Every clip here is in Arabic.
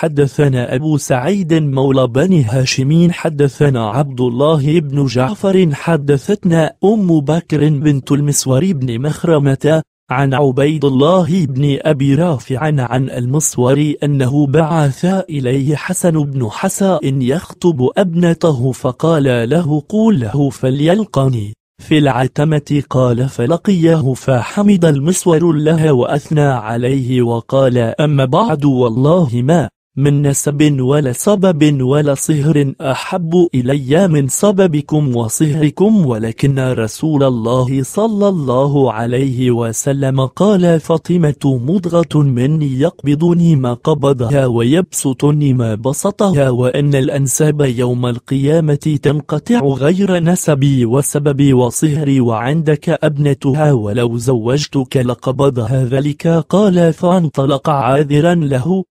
حدثنا أبو سعيد مولى بني هاشم حدثنا عبد الله بن جعفر حدثتنا أم بكر بنت المسور بن مخرمة عن عبيد الله بن أبي رافع عن المصور أنه بعث إليه حسن بن حساء يخطب أبنته فقال له قول له فليلقني في العتمة قال فلقيه فحمد المصور الله وأثنى عليه وقال أما بعد والله ما من نسب ولا سبب ولا صهر أحب إلي من سببكم وصهركم ولكن رسول الله صلى الله عليه وسلم قال فاطمة مضغة مني يقبضني ما قبضها ويبسطني ما بسطها وأن الأنساب يوم القيامة تنقطع غير نسبي وسببي وصهري وعندك أبنتها ولو زوجتك لقبضها ذلك قال فانطلق عاذرا له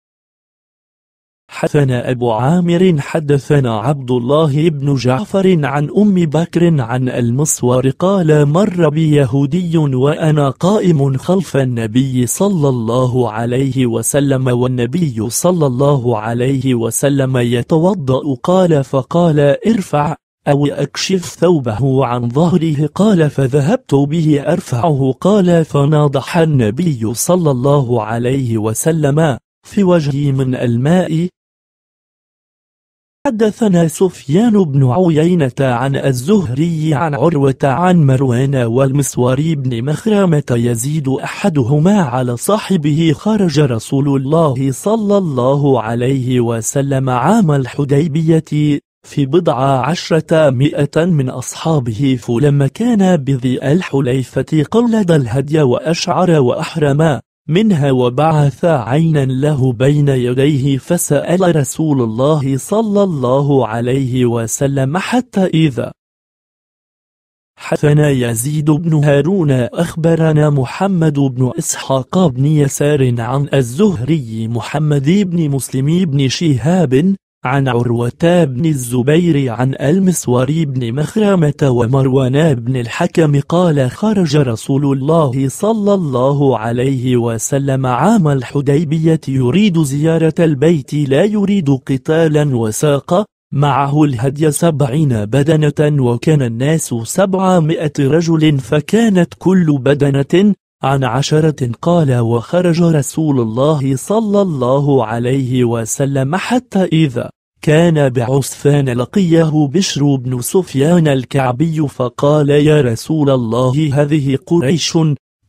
حدثنا أبو عامر حدثنا عبد الله بن جعفر عن أم بكر عن المصور قال مر بي يهودي وأنا قائم خلف النبي صلى الله عليه وسلم والنبي صلى الله عليه وسلم يتوضأ قال فقال ارفع أو أكشف ثوبه عن ظهره قال فذهبت به أرفعه قال فناضح النبي صلى الله عليه وسلم في وجهي من الماء حدثنا سفيان بن عيينة عن الزهري عن عروة عن مروان والمسوري بن مخرمة يزيد أحدهما على صاحبه خرج رسول الله صلى الله عليه وسلم عام الحديبية في بضع عشرة مئة من أصحابه فلما كان بذي الحليفة قلد الهدي وأشعر وأحرم منها وبعث عينا له بين يديه فسأل رسول الله صلى الله عليه وسلم حتى إذا حثنا يزيد بن هارون أخبرنا محمد بن إسحاق بن يسار عن الزهري محمد بن مسلم بن شهاب عن عروة بن الزبير عن المسوري بن مخرمة ومروان بن الحكم قال خرج رسول الله صلى الله عليه وسلم عام الحديبية يريد زيارة البيت لا يريد قتالا وساق معه الهدي سبعين بدنة وكان الناس سبعمائة رجل فكانت كل بدنة عن عشرة قال وخرج رسول الله صلى الله عليه وسلم حتى إذا كان بعصفان لقيه بشر بن سفيان الكعبي فقال يا رسول الله هذه قريش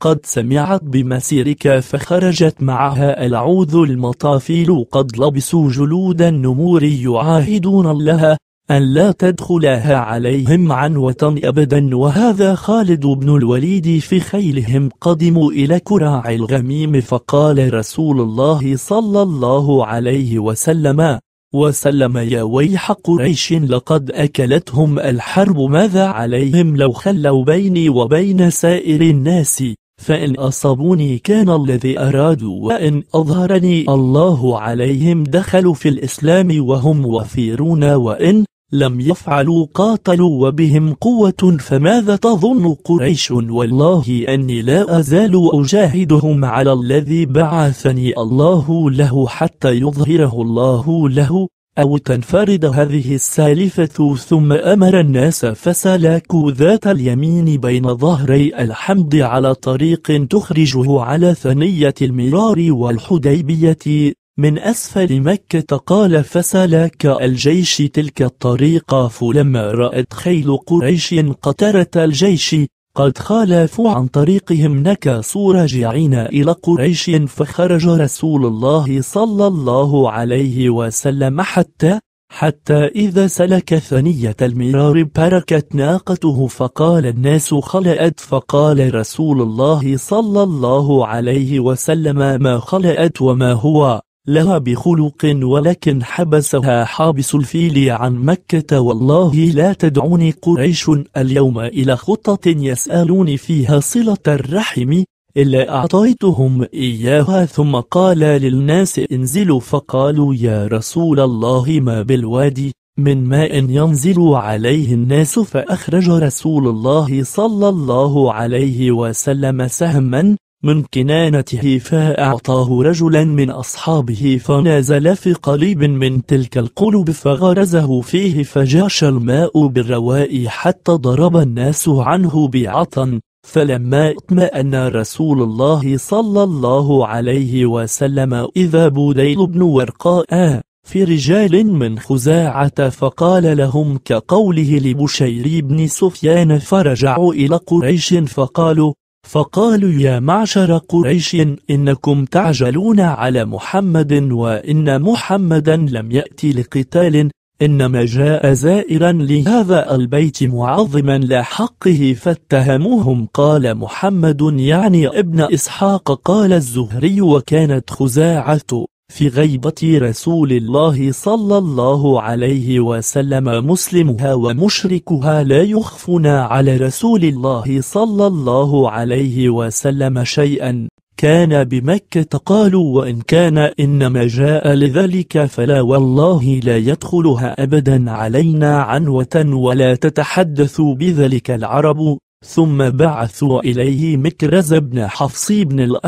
قد سمعت بمسيرك فخرجت معها العوذ المطافيل قد لبسوا جلود النمور يعاهدون الله أن لا تدخلها عليهم عن وطن أبدا وهذا خالد بن الوليد في خيلهم قدموا إلى كراع الغميم فقال رسول الله صلى الله عليه وسلم وسلم يا ويح قريش لقد أكلتهم الحرب ماذا عليهم لو خلوا بيني وبين سائر الناس فإن أصابوني كان الذي أرادوا وإن أظهرني الله عليهم دخلوا في الإسلام وهم وفيرون وإن لم يفعلوا قاتلوا وبهم قوة فماذا تظن قريش والله أني لا أزال أجاهدهم على الذي بعثني الله له حتى يظهره الله له أو تنفرد هذه السالفة ثم أمر الناس فسلكوا ذات اليمين بين ظهري الحمد على طريق تخرجه على ثنية المرار والحديبية من أسفل مكة قال فسلك الجيش تلك الطريقة فلما رأت خيل قريش قترة الجيش قد خالفوا عن طريقهم نكسوا راجعين إلى قريش فخرج رسول الله صلى الله عليه وسلم حتى حتى إذا سلك ثنية المرار بركت ناقته فقال الناس خلأت فقال رسول الله صلى الله عليه وسلم ما خلأت وما هو لها بخلق ولكن حبسها حابس الفيل عن مكة والله لا تدعوني قريش اليوم إلى خطة يسألون فيها صلة الرحم إلا أعطيتهم إياها ثم قال للناس انزلوا فقالوا يا رسول الله ما بالوادي من ماء ينزل عليه الناس فأخرج رسول الله صلى الله عليه وسلم سهما من كنانته فأعطاه رجلا من أصحابه فنازل في قليب من تلك القلوب فغرزه فيه فجاش الماء بالرواء حتى ضرب الناس عنه بعطا فلما اطمأن رسول الله صلى الله عليه وسلم إذا بوديل بن ورقاء في رجال من خزاعة فقال لهم كقوله لبشير بن سفيان فرجعوا إلى قريش فقالوا فقالوا يا معشر قريش إنكم تعجلون على محمد وإن محمدا لم يأتي لقتال إنما جاء زائرا لهذا البيت معظما لحقه فاتهموهم قال محمد يعني ابن إسحاق قال الزهري وكانت خزاعة في غيبة رسول الله صلى الله عليه وسلم مسلمها ومشركها لا يخفنا على رسول الله صلى الله عليه وسلم شيئا كان بمكة قالوا وإن كان إنما جاء لذلك فلا والله لا يدخلها أبدا علينا عنوة ولا تتحدث بذلك العرب ثم بعثوا إليه مكرز بن حفص بن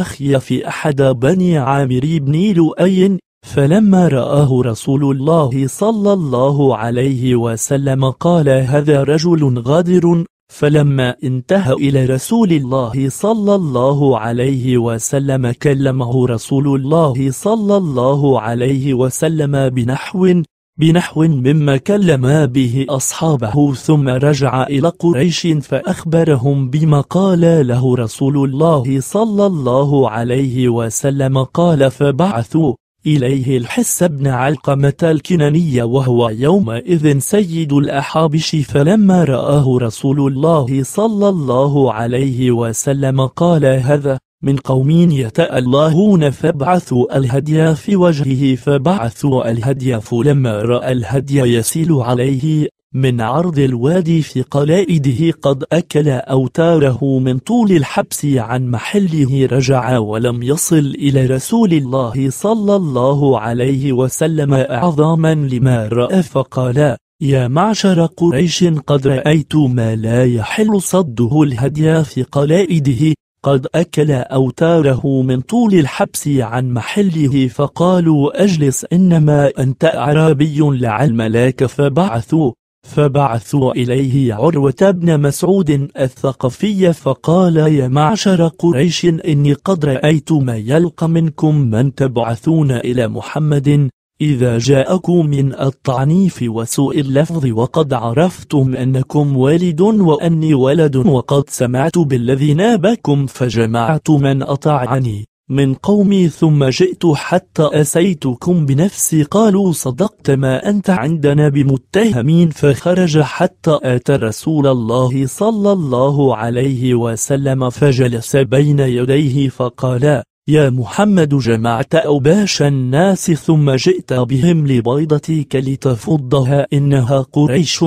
في أحد بني عامر بن لؤي فلما رآه رسول الله صلى الله عليه وسلم قال هذا رجل غادر فلما انتهى إلى رسول الله صلى الله عليه وسلم كلمه رسول الله صلى الله عليه وسلم بنحو بنحو مما كلم به أصحابه ثم رجع إلى قريش فأخبرهم بما قال له رسول الله صلى الله عليه وسلم قال فبعثوا إليه الحس بن علقمة الكناني وهو يومئذ سيد الأحابش فلما رآه رسول الله صلى الله عليه وسلم قال هذا من قوم يتألهون فابعثوا الهدي في وجهه فبعثوا الهدي فلما رأى الهدي يسيل عليه من عرض الوادي في قلائده قد أكل أوتاره من طول الحبس عن محله رجع ولم يصل إلى رسول الله صلى الله عليه وسلم أعظاما لما رأى فقال يا معشر قريش قد رأيت ما لا يحل صده الهدي في قلائده قد أكل أوتاره من طول الحبس عن محله فقالوا أجلس إنما أنت أعرابي لعلم لك فبعثوا فبعثوا إليه عروة بن مسعود الثقفي فقال يا معشر قريش إني قد رأيت ما يلقى منكم من تبعثون إلى محمد إذا جاءكم من التعنيف وسوء اللفظ وقد عرفتم أنكم والد وأني ولد وقد سمعت بالذي نابكم فجمعت من أطاعني من قومي ثم جئت حتى أسيتكم بنفسي قالوا صدقت ما أنت عندنا بمتهمين فخرج حتى أتى رسول الله صلى الله عليه وسلم فجلس بين يديه فقال يا محمد جمعت أوباش الناس ثم جئت بهم لبيضتك لتفضها إنها قريش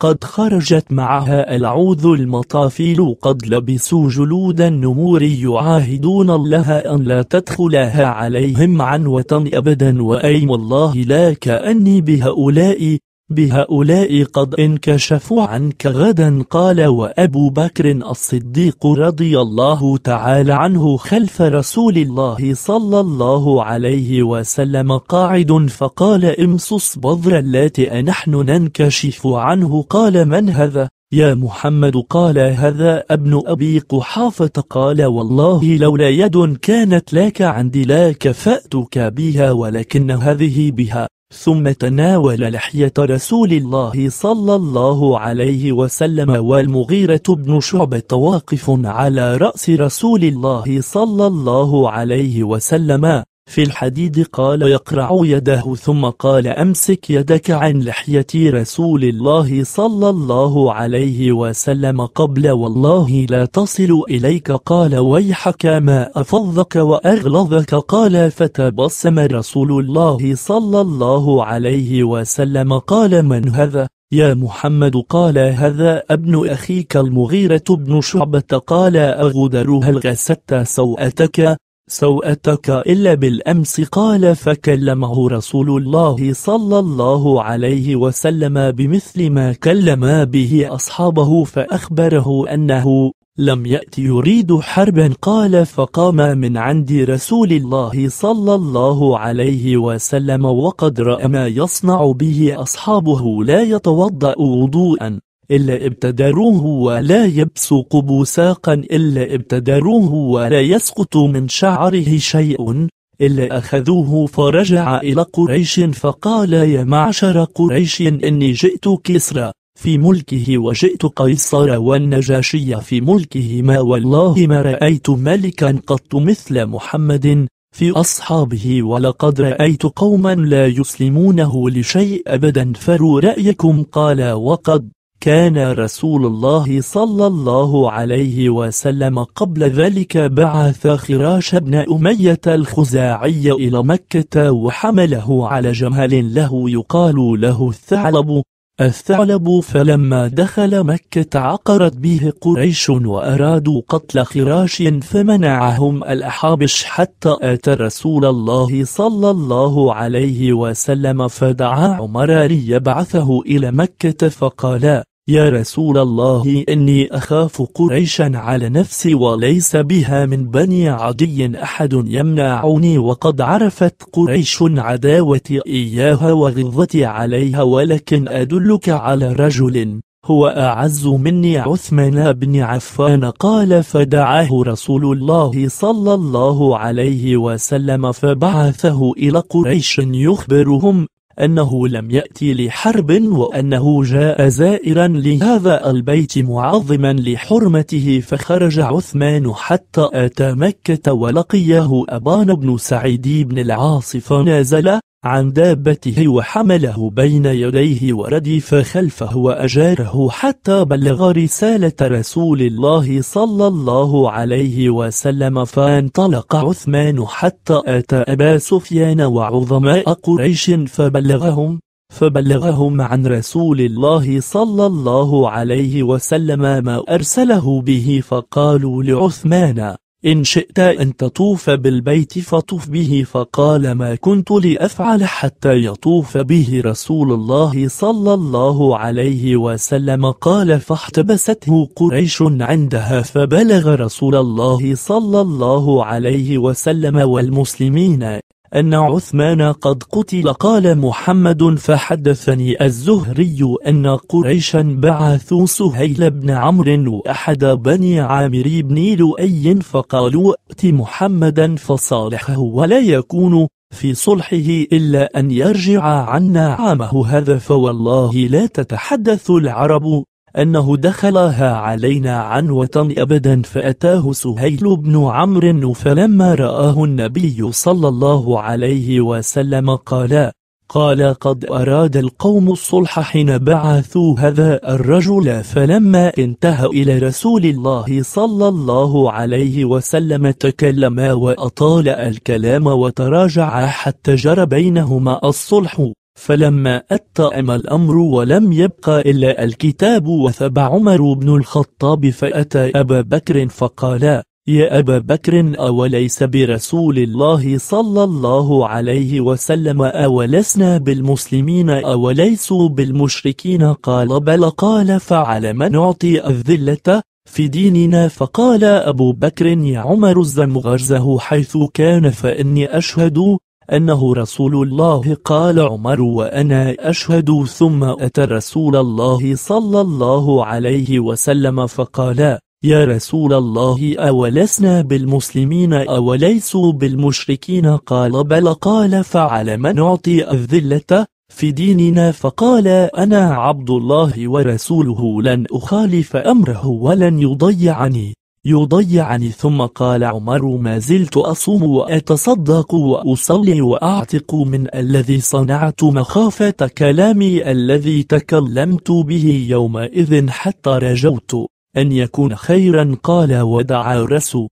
قد خرجت معها العوذ المطافيل قد لبسوا جلود النمور يعاهدون الله أن لا تدخلها عليهم عنوة أبدا وأيم الله لا كأني بهؤلاء بهؤلاء قد انكشفوا عنك غدا قال وأبو بكر الصديق رضي الله تعالى عنه خلف رسول الله صلى الله عليه وسلم قاعد فقال امصص بذر التي نحن ننكشف عنه قال من هذا؟ يا محمد قال هذا ابن أبي قحافة قال والله لولا يد كانت لك عندي لا كفأتك بها ولكن هذه بها ثم تناول لحية رسول الله صلى الله عليه وسلم والمغيرة بن شعبة واقف على رأس رسول الله صلى الله عليه وسلم في الحديد قال يقرع يده ثم قال أمسك يدك عن لحية رسول الله صلى الله عليه وسلم قبل والله لا تصل إليك قال ويحك ما أفضك وأغلظك قال فتبسم رسول الله صلى الله عليه وسلم قال من هذا؟ يا محمد قال هذا ابن أخيك المغيرة بن شعبة قال أغدر هل غسلت سوءتك سوءتك إلا بالأمس قال فكلمه رسول الله صلى الله عليه وسلم بمثل ما كلم به أصحابه فأخبره أنه لم يأت يريد حربا قال فقام من عند رسول الله صلى الله عليه وسلم وقد رأى ما يصنع به أصحابه لا يتوضأ وضوءا إلا ابتدروه ولا يبصق بوساقا إلا ابتدروه ولا يسقط من شعره شيء إلا أخذوه فرجع إلى قريش فقال يا معشر قريش إني جئت كسرى في ملكه وجئت قيصر والنجاشي في ملكه ما والله ما رأيت ملكا قط مثل محمد في أصحابه ولقد رأيت قوما لا يسلمونه لشيء أبدا فروا رأيكم قال وقد كان رسول الله صلى الله عليه وسلم قبل ذلك بعث خراش بن أمية الخزاعي إلى مكة وحمله على جمل له يقال له الثعلب الثعلب فلما دخل مكة عقرت به قريش وأرادوا قتل خراش فمنعهم الأحابش حتى أتى رسول الله صلى الله عليه وسلم فدعا عمر ليبعثه إلى مكة فقال يا رسول الله إني أخاف قريشا على نفسي وليس بها من بني عدي أحد يمنعني وقد عرفت قريش عداوتي إياها وغضتي عليها ولكن أدلك على رجل هو أعز مني عثمان بن عفان قال فدعاه رسول الله صلى الله عليه وسلم فبعثه إلى قريش يخبرهم أنه لم يأتي لحرب وأنه جاء زائرا لهذا البيت معظما لحرمته فخرج عثمان حتى أتى مكة ولقيه أبان بن سعيد بن العاص فنازل عن دابته وحمله بين يديه وردف خلفه وأجاره حتى بلغ رسالة رسول الله صلى الله عليه وسلم فانطلق عثمان حتى أتى أبا سفيان وعظماء قريش فبلغهم فبلغهم عن رسول الله صلى الله عليه وسلم ما أرسله به فقالوا لعثمان إن شئت أن تطوف بالبيت فطوف به فقال ما كنت لأفعل حتى يطوف به رسول الله صلى الله عليه وسلم قال فاحتبسته قريش عندها فبلغ رسول الله صلى الله عليه وسلم والمسلمين أن عثمان قد قتل قال محمد فحدثني الزهري أن قريشا بعثوا سهيل بن عمرو وأحد بني عامر بن لؤي فقالوا ائت محمدا فصالحه ولا يكون في صلحه إلا أن يرجع عنا عامه هذا فوالله لا تتحدث العرب أنه دخلها علينا عنوة أبدا فأتاه سهيل بن عمرو فلما رآه النبي صلى الله عليه وسلم قال قال قد أراد القوم الصلح حين بعثوا هذا الرجل فلما انتهى إلى رسول الله صلى الله عليه وسلم تكلما وأطال الكلام وتراجع حتى جرى بينهما الصلح فلما أتأم الأمر ولم يبق إلا الكتاب وثب عمر بن الخطاب فأتى أبا بكر فقال يا أبا بكر أوليس برسول الله صلى الله عليه وسلم أولسنا بالمسلمين أوليسوا بالمشركين قال بل قال فعلى من نعطي الذلة في ديننا فقال أبو بكر يا عمر الزمغرزه حيث كان فإني أشهد أنه رسول الله قال عمر وأنا أشهد ثم أتى رسول الله صلى الله عليه وسلم فقال يا رسول الله أولسنا بالمسلمين أوليسوا بالمشركين قال بل قال فعلى من نعطي الذلة في ديننا فقال أنا عبد الله ورسوله لن أخالف أمره ولن يضيعني يضيعني ثم قال عمر ما زلت أصوم وأتصدق وأصلي وأعتق من الذي صنعت مخافة كلامي الذي تكلمت به يومئذ حتى رجوت أن يكون خيرا قال ودعا رسول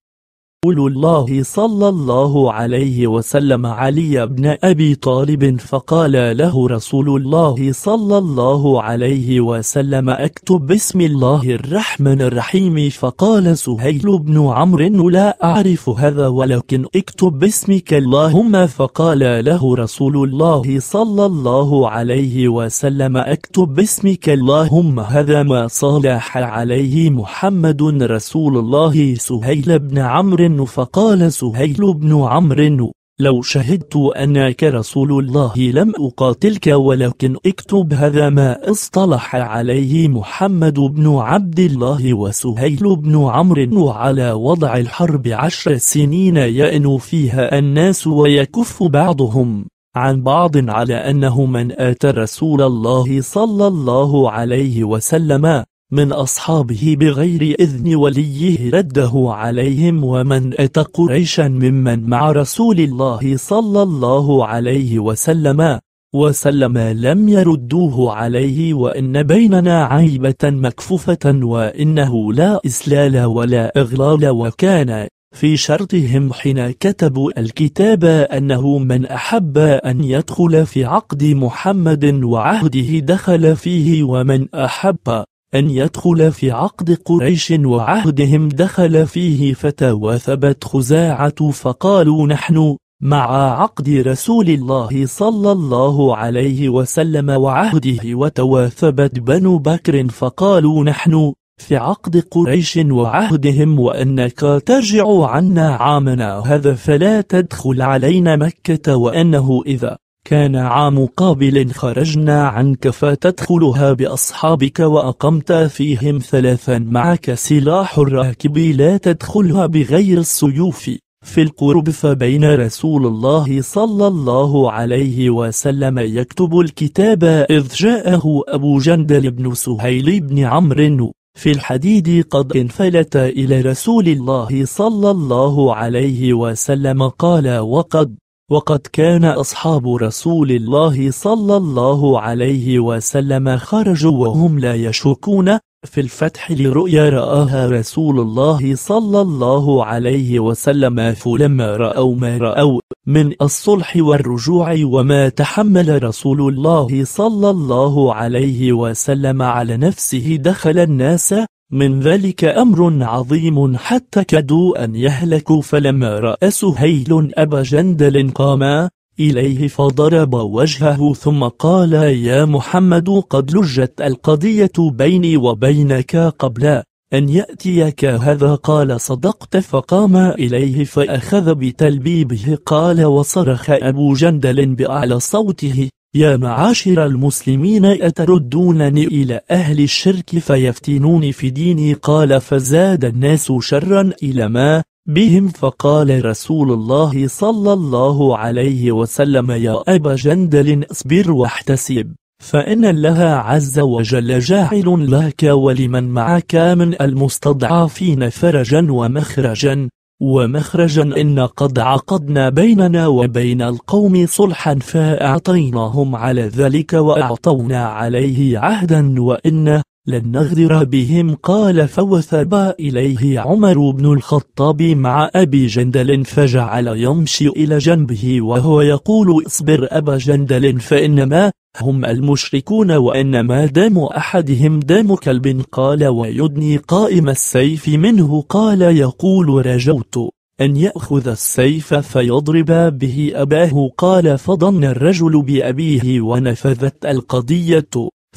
رسول الله صلى الله عليه وسلم علي بن أبي طالب فقال له رسول الله صلى الله عليه وسلم اكتب بسم الله الرحمن الرحيم فقال سهيل بن عمرو لا أعرف هذا ولكن اكتب باسمك اللهم فقال له رسول الله صلى الله عليه وسلم اكتب باسمك اللهم هذا ما صالح عليه محمد رسول الله سهيل بن عمرو عنه فقال سهيل بن عمرو لو شهدت أنك رسول الله لم أقاتلك ولكن اكتب هذا ما اصطلح عليه محمد بن عبد الله وسهيل بن عمرو على وضع الحرب عشر سنين يأن فيها الناس ويكف بعضهم عن بعض على أنه من آتى رسول الله صلى الله عليه وسلم من أصحابه بغير إذن وليه رده عليهم ومن أتى قريشا ممن مع رسول الله صلى الله عليه وسلم وسلم لم يردوه عليه وإن بيننا عيبة مكفوفة وإنه لا إسلال ولا إغلال وكان في شرطهم حين كتبوا الكتاب أنه من أحب أن يدخل في عقد محمد وعهده دخل فيه ومن أحب أن يدخل في عقد قريش وعهدهم دخل فيه فتواثبت خزاعة فقالوا نحن مع عقد رسول الله صلى الله عليه وسلم وعهده وتواثبت بنو بكر فقالوا نحن في عقد قريش وعهدهم وأنك ترجع عنا عامنا هذا فلا تدخل علينا مكة وأنه إذا كان عام قابل خرجنا عنك فتدخلها بأصحابك وأقمت فيهم ثلاثا معك سلاح الراكب لا تدخلها بغير السيوف في القرب فبين رسول الله صلى الله عليه وسلم يكتب الكتاب إذ جاءه أبو جندل بن سهيل بن عمرو في الحديد قد انفلت إلى رسول الله صلى الله عليه وسلم قال وقد وقد كان أصحاب رسول الله صلى الله عليه وسلم خرجوا وهم لا يشكون في الفتح لرؤيا رآها رسول الله صلى الله عليه وسلم فلما رأوا ما رأوا من الصلح والرجوع وما تحمل رسول الله صلى الله عليه وسلم على نفسه دخل الناس من ذلك أمر عظيم حتى كادوا أن يهلكوا فلما رأى سهيل أبا جندل قام إليه فضرب وجهه ثم قال يا محمد قد لجت القضية بيني وبينك قبل أن يأتيك هذا قال صدقت فقام إليه فأخذ بتلبيبه قال وصرخ أبو جندل بأعلى صوته يا معاشر المسلمين أتردونني إلى أهل الشرك فيفتنون في ديني قال فزاد الناس شرا إلى ما بهم فقال رسول الله صلى الله عليه وسلم يا أبا جندل اصبر واحتسب فإن الله عز وجل جاعل لك ولمن معك من المستضعفين فرجا ومخرجا ومخرجا إن قد عقدنا بيننا وبين القوم صلحا فأعطيناهم على ذلك وأعطونا عليه عهدا وإن لن نغدر بهم قال فوثب إليه عمر بن الخطاب مع أبي جندل فجعل يمشي إلى جنبه وهو يقول اصبر أبا جندل فإنما هم المشركون وإنما دم أحدهم دم كلب قال ويدني قائم السيف منه قال يقول رجوت أن يأخذ السيف فيضرب به أباه قال فضن الرجل بأبيه ونفذت القضية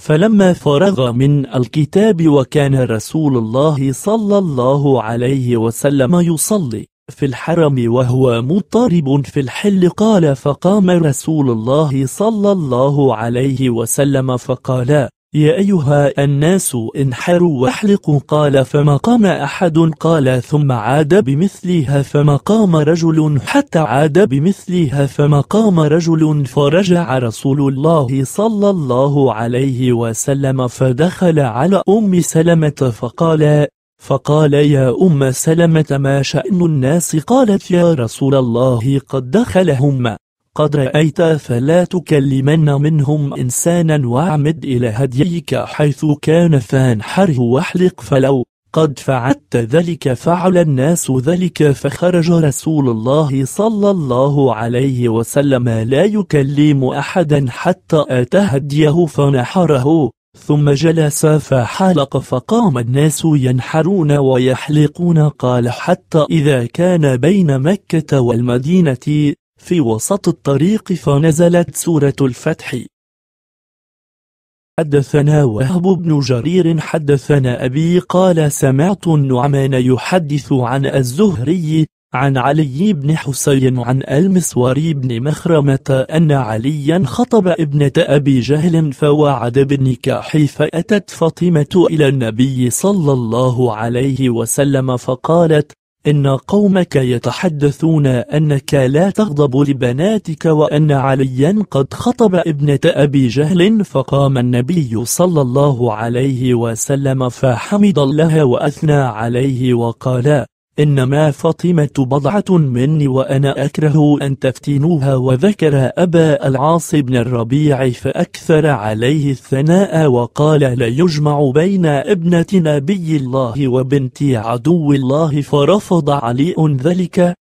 فلما فرغ من الكتاب وكان رسول الله صلى الله عليه وسلم يصلي في الحرم وهو مضطرب في الحل قال فقام رسول الله صلى الله عليه وسلم فقال يا أيها الناس انحروا واحلقوا قال فما قام أحد قال ثم عاد بمثلها فما قام رجل حتى عاد بمثلها فما قام رجل فرجع رسول الله صلى الله عليه وسلم فدخل على أم سلمة فقال فقال يا أم سلمة ما شأن الناس قالت يا رسول الله قد دخلهم قد رأيت فلا تكلمن منهم إنسانا واعمد إلى هديك حيث كان فانحره واحلق فلو قد فعلت ذلك فعل الناس ذلك فخرج رسول الله صلى الله عليه وسلم لا يكلم أحدا حتى أتى هديه فنحره ثم جلس فحلق فقام الناس ينحرون ويحلقون قال حتى إذا كان بين مكة والمدينة في وسط الطريق فنزلت سورة الفتح حدثنا وهب بن جرير حدثنا أبي قال سمعت النعمان يحدث عن الزهري عن علي بن حسين عن المسوري بن مخرمة أن عليا خطب ابنة أبي جهل فوعد بالنكاح فأتت فاطمة إلى النبي صلى الله عليه وسلم فقالت إن قومك يتحدثون أنك لا تغضب لبناتك وأن عليا قد خطب ابنة أبي جهل فقام النبي صلى الله عليه وسلم فحمد الله وأثنى عليه وقال إنما فاطمة بضعة مني وأنا أكره أن تفتنوها وذكر أبا العاص بن الربيع فأكثر عليه الثناء وقال لا يجمع بين ابنة نبي الله وبنت عدو الله فرفض علي ذلك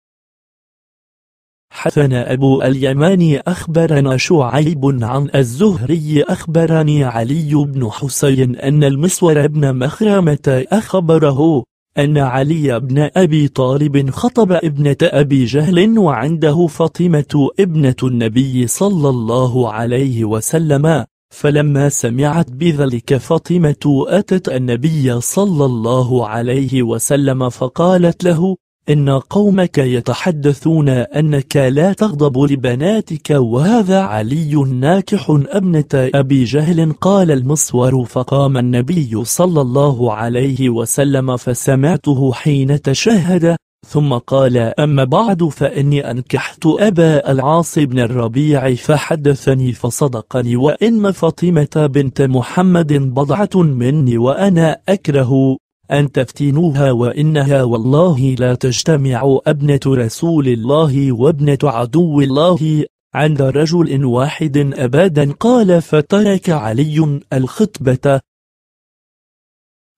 حثنا أبو اليمان أخبرنا شعيب عن الزهري أخبرني علي بن حسين أن المسور بن مخرمة أخبره أن علي بن أبي طالب خطب ابنة أبي جهل وعنده فاطمة ابنة النبي صلى الله عليه وسلم فلما سمعت بذلك فاطمة أتت النبي صلى الله عليه وسلم فقالت له إن قومك يتحدثون أنك لا تغضب لبناتك وهذا علي ناكح ابنة أبي جهل قال المصور فقام النبي صلى الله عليه وسلم فسمعته حين تشهد ثم قال أما بعد فإني أنكحت أبا العاص بن الربيع فحدثني فصدقني وإن فاطمة بنت محمد بضعة مني وأنا أكره أن تفتنوها وإنها والله لا تجتمع أبنة رسول الله وابنة عدو الله عند رجل واحد أبدا قال فترك علي الخطبة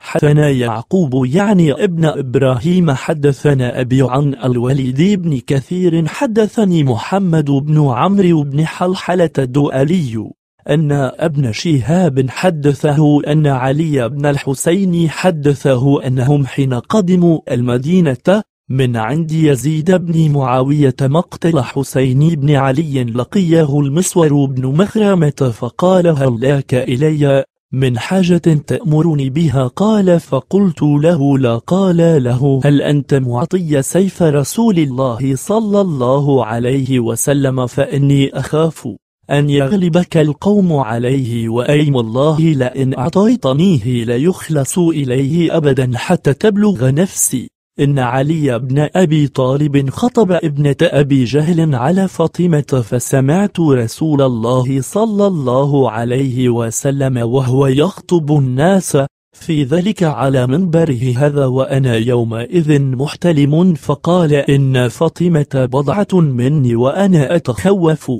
حدثنا يعقوب يعني ابن إبراهيم حدثنا أبي عن الوليد بن كثير حدثني محمد بن عمرو بن حلحلة الدؤلي أن ابن شهاب حدثه أن علي بن الحسين حدثه أنهم حين قدموا المدينة من عند يزيد بن معاوية مقتل حسين بن علي لقيه المسور بن مخرمة فقال هل لك إلي من حاجة تأمرني بها قال فقلت له لا قال له هل أنت معطي سيف رسول الله صلى الله عليه وسلم فإني أخاف أن يغلبك القوم عليه وأيم الله لئن أعطيتنيه ليخلص إليه أبدا حتى تبلغ نفسي إن علي بن أبي طالب خطب ابنة أبي جهل على فاطمة فسمعت رسول الله صلى الله عليه وسلم وهو يخطب الناس في ذلك على منبره هذا وأنا يومئذ محتلم فقال إن فاطمة بضعة مني وأنا أتخوف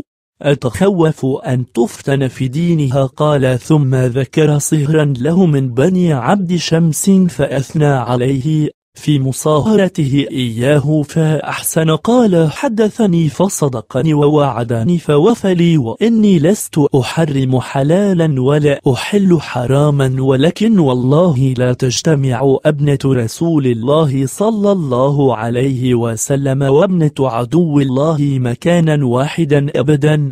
أتخوف أن تفتن في دينها قال ثم ذكر صهرا له من بني عبد شمس فأثنى عليه في مصاهرته إياه فأحسن قال حدثني فصدقني ووعدني فوفى لي وإني لست أحرم حلالا ولا أحل حراما ولكن والله لا تجتمع أبنة رسول الله صلى الله عليه وسلم وابنة عدو الله مكانا واحدا أبدا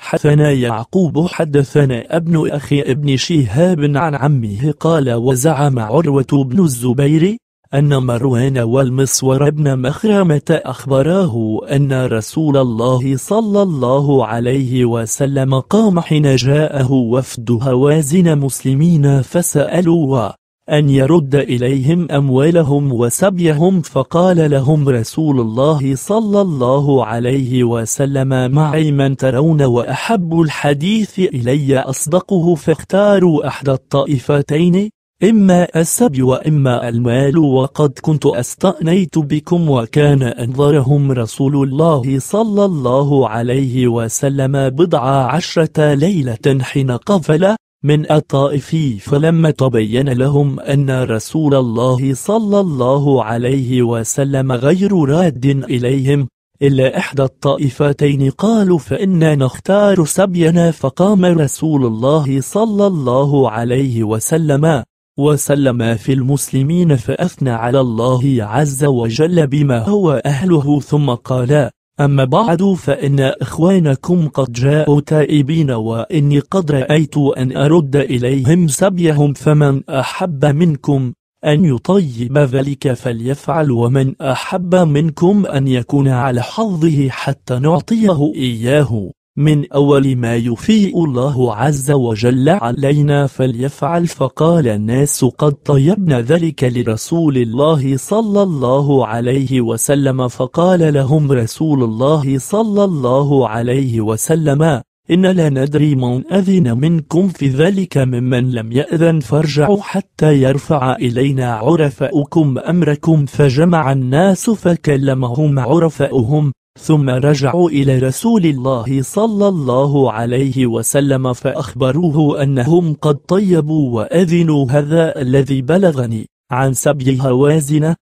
حدثنا يعقوب حدثنا ابن أخي ابن شهاب عن عمه قال وزعم عروة بن الزبير أن مروان والمسور ابن مخرمة أخبراه أن رسول الله صلى الله عليه وسلم قام حين جاءه وفد هوازن مسلمين فسألوا أن يرد إليهم أموالهم وسبيهم فقال لهم رسول الله صلى الله عليه وسلم معي من ترون وأحب الحديث إلي أصدقه فاختاروا أحد الطائفتين إما السبي وإما المال وقد كنت أستأنيت بكم وكان أنظرهم رسول الله صلى الله عليه وسلم بضع عشرة ليلة حين قفل من الطائفي فلما تبين لهم أن رسول الله صلى الله عليه وسلم غير راد إليهم إلا إحدى الطائفتين قالوا فإنا نختار سبينا فقام رسول الله صلى الله عليه وسلم وسلم في المسلمين فأثنى على الله عز وجل بما هو أهله ثم قال أما بعد فإن إخوانكم قد جاءوا تائبين وإني قد رأيت أن أرد إليهم سبيهم فمن أحب منكم أن يطيب ذلك فليفعل ومن أحب منكم أن يكون على حظه حتى نعطيه إياه من أول ما يفيء الله عز وجل علينا فليفعل فقال الناس قد طيبنا ذلك لرسول الله صلى الله عليه وسلم فقال لهم رسول الله صلى الله عليه وسلم إن لا ندري من أذن منكم في ذلك ممن لم يأذن فارجعوا حتى يرفع إلينا عرفاؤكم أمركم فجمع الناس فكلمهم عرفاؤهم ثم رجعوا إلى رسول الله صلى الله عليه وسلم فأخبروه أنهم قد طيبوا وأذنوا هذا الذي بلغني عن سبي هوازن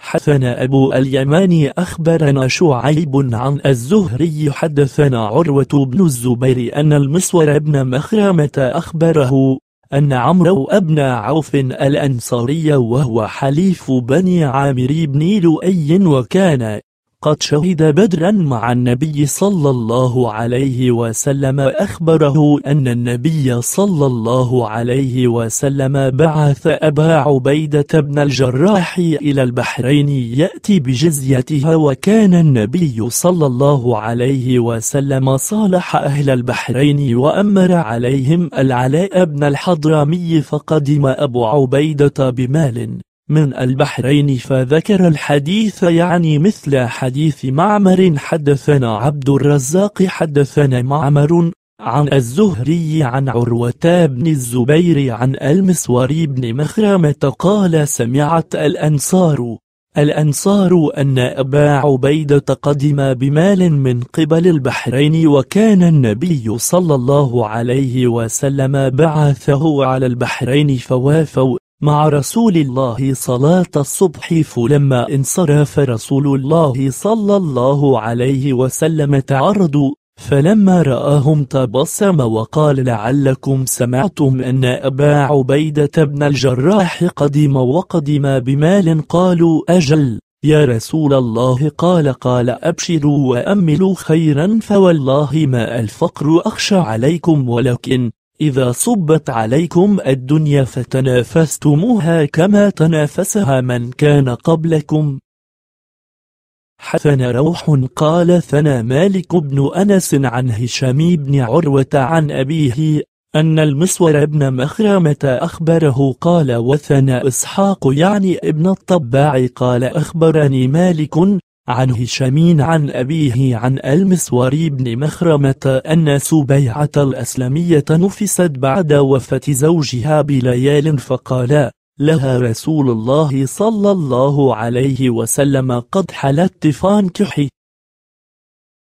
حدثنا أبو اليمان أخبرنا شعيب عن الزهري حدثنا عروة بن الزبير أن المسور بن مخرمة أخبره أن عمرو أبن عوف الأنصاري وهو حليف بني عامر بن لؤي وكان قد شهد بدرا مع النبي صلى الله عليه وسلم أخبره أن النبي صلى الله عليه وسلم بعث أبا عبيدة بن الجراح إلى البحرين يأتي بجزيتها وكان النبي صلى الله عليه وسلم صالح أهل البحرين وأمر عليهم العلاء بن الحضرمي فقدم أبو عبيدة بمال من البحرين فذكر الحديث يعني مثل حديث معمر حدثنا عبد الرزاق حدثنا معمر عن الزهري عن عروة بن الزبير عن المسوري بن مخرمة قال سمعت الأنصار الأنصار أن أبا عبيدة قدم بمال من قبل البحرين وكان النبي صلى الله عليه وسلم بعثه على البحرين فوافوا مع رسول الله صلاة الصبح فلما انصرف رسول الله صلى الله عليه وسلم تعرضوا فلما رآهم تبسم وقال لعلكم سمعتم أن أبا عبيدة بن الجراح قدم وقدم بمال قالوا أجل يا رسول الله قال قال أبشروا وأملوا خيرا فوالله ما الفقر أخشى عليكم ولكن إذا صبت عليكم الدنيا فتنافستموها كما تنافسها من كان قبلكم حثنا روح قال ثنا مالك بن أنس عن هشام بن عروة عن أبيه أن المسور بن مخرمة أخبره قال وثنى إسحاق يعني ابن الطباع قال أخبرني مالك عن هشامين عن أبيه عن المسواري بن مخرمة أن سبيعة الأسلمية نفست بعد وفاة زوجها بليال فقال لها رسول الله صلى الله عليه وسلم قد حلت فانكحي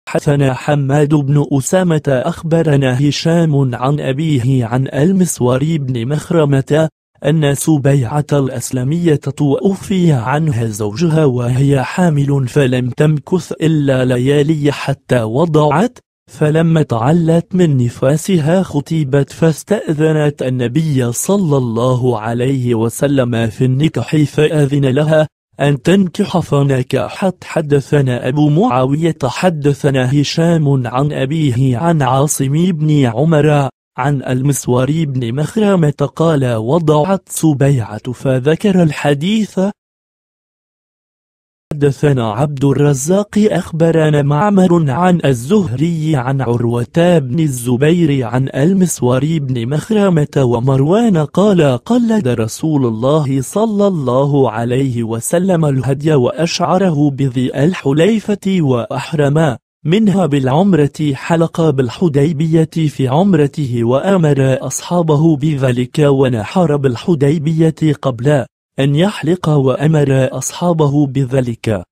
حدثنا حماد بن أسامة أخبرنا هشام عن أبيه عن المسواري بن مخرمة أن سبيعة الأسلمية توفي عنها زوجها وهي حامل فلم تمكث إلا ليالي حتى وضعت فلما تعلت من نفاسها خطيبت فاستأذنت النبي صلى الله عليه وسلم في النكح فأذن لها أن تنكح فنكحت حدثنا أبو معاوية حدثنا هشام عن أبيه عن عاصم بن عمر عن المسواري بن مخرمة قال وضعت سبيعة فذكر الحديث حدثنا عبد الرزاق أخبرنا معمر عن الزهري عن عروة بن الزبير عن المسوري بن مخرمة ومروان قال قلد رسول الله صلى الله عليه وسلم الهدي وأشعره بذي الحليفة وأحرما منها بالعمرة حلق بالحديبية في عمرته وأمر أصحابه بذلك ونحر بالحديبية قبل أن يحلق وأمر أصحابه بذلك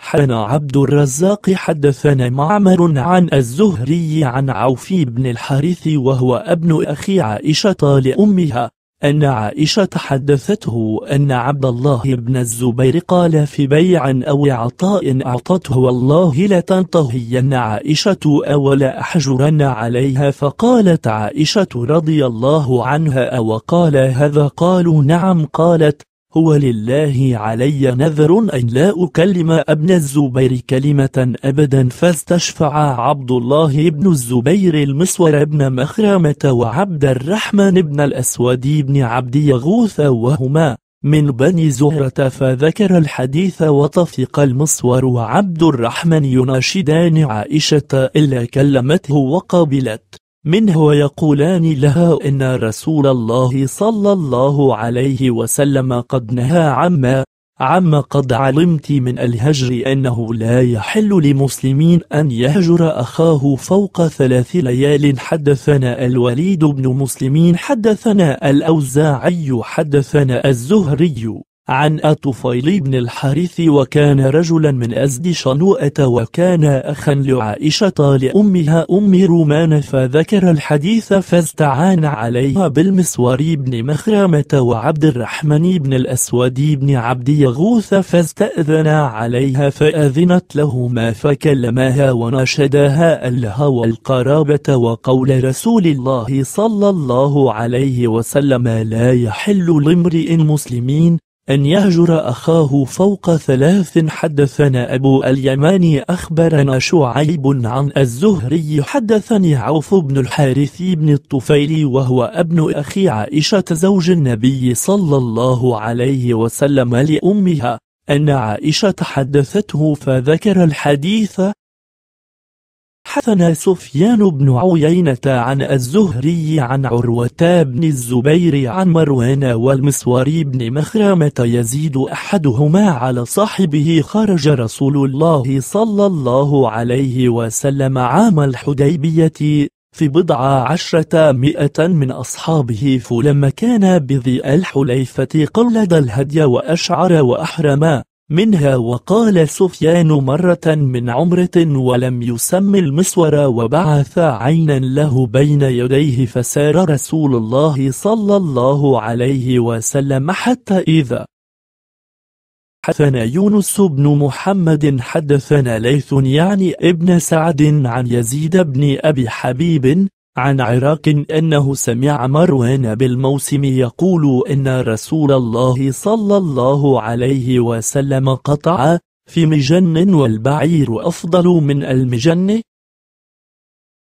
حدثنا عبد الرزاق حدثنا معمر عن الزهري عن عوف بن الحارث وهو ابن أخي عائشة لأمها أن عائشة حدثته أن عبد الله بن الزبير قال في بيع أو عطاء أعطته والله لتنتهين عائشة أو أحجرن عليها فقالت عائشة رضي الله عنها أو قال هذا قالوا نعم قالت ولله علي نذر أن لا أكلم ابن الزبير كلمة أبدا فاستشفع عبد الله بن الزبير المصور بن مخرمة وعبد الرحمن بن الأسود بن عبد يغوث وهما من بني زهرة فذكر الحديث وطفق المصور وعبد الرحمن يناشدان عائشة إلا كلمته وقبلت منه ويقولان لها إن رسول الله صلى الله عليه وسلم قد نهى عما عما قد علمت من الهجر أنه لا يحل لمسلمين أن يهجر أخاه فوق ثلاث ليال حدثنا الوليد بن مسلمين حدثنا الأوزاعي حدثنا الزهري عن الطفيل بن الحارث وكان رجلا من أزد شنوءة وكان أخا لعائشة لأمها أم رومان فذكر الحديث فاستعان عليها بالمسور بن مخرمة وعبد الرحمن بن الأسود بن عبد يغوث فاستأذن عليها فأذنت لهما فكلماها وناشداها الله والقرابة وقول رسول الله صلى الله عليه وسلم لا يحل لامرئ المسلمين أن يهجر أخاه فوق ثلاث حدثنا أبو اليماني أخبرنا شعيب عن الزهري حدثني عوف بن الحارث بن الطفيل وهو ابن أخي عائشة زوج النبي صلى الله عليه وسلم لأمها أن عائشة حدثته فذكر الحديث حثنا سفيان بن عيينة عن الزهري عن عروة بن الزبير عن مروان والمسوري بن مخرمة يزيد أحدهما على صاحبه خرج رسول الله صلى الله عليه وسلم عام الحديبية في بضع عشرة مئة من أصحابه فلما كان بذي الحليفة قلد الهدي وأشعر وأحرم منها وقال سفيان مرة من عمرة ولم يسم المسور وبعث عينا له بين يديه فسار رسول الله صلى الله عليه وسلم حتى إذا حدثنا يونس بن محمد حدثنا ليث يعني ابن سعد عن يزيد بن أبي حبيب عن عراق أنه سمع مروان بالموسم يقول أن رسول الله صلى الله عليه وسلم قطع في مجن والبعير أفضل من المجن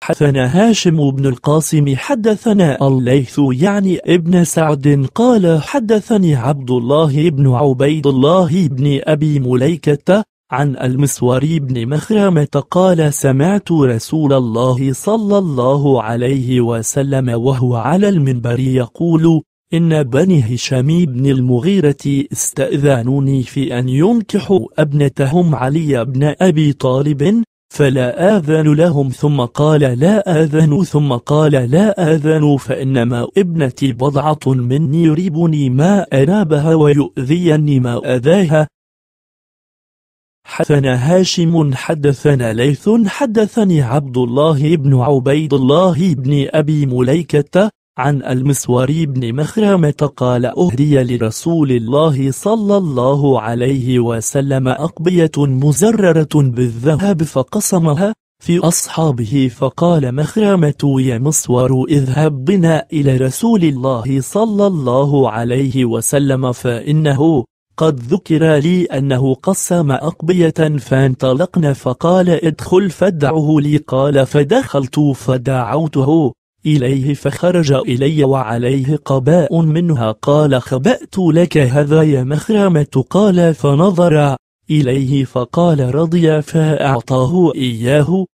حدثنا هاشم بن القاسم حدثنا الليث يعني ابن سعد قال حدثني عبد الله بن عبيد الله بن أبي مليكة عن المسور بن مخرمة قال سمعت رسول الله صلى الله عليه وسلم وهو على المنبر يقول إن بني هشام بن المغيرة استأذنوني في أن ينكحوا أبنتهم علي بن أبي طالب فلا آذن لهم ثم قال لا آذن ثم قال لا آذن فإنما ابنتي بضعة مني يريبني ما أنابها ويؤذيني ما أذاها حدثنا هاشم حدثنا ليث حدثني عبد الله بن عبيد الله بن أبي مليكة عن المسوري بن مخرمة قال أهدي لرسول الله صلى الله عليه وسلم أقبية مزررة بالذهب فقسمها في أصحابه فقال مخرمة يا مسور اذهب بنا إلى رسول الله صلى الله عليه وسلم فإنه قد ذكر لي أنه قسم أقبية فانطلقنا فقال ادخل فدعه لي قال فدخلت فدعوته إليه فخرج إلي وعليه قباء منها قال خبأت لك هذا يا مخرمة قال فنظر إليه فقال رضي فأعطاه إياه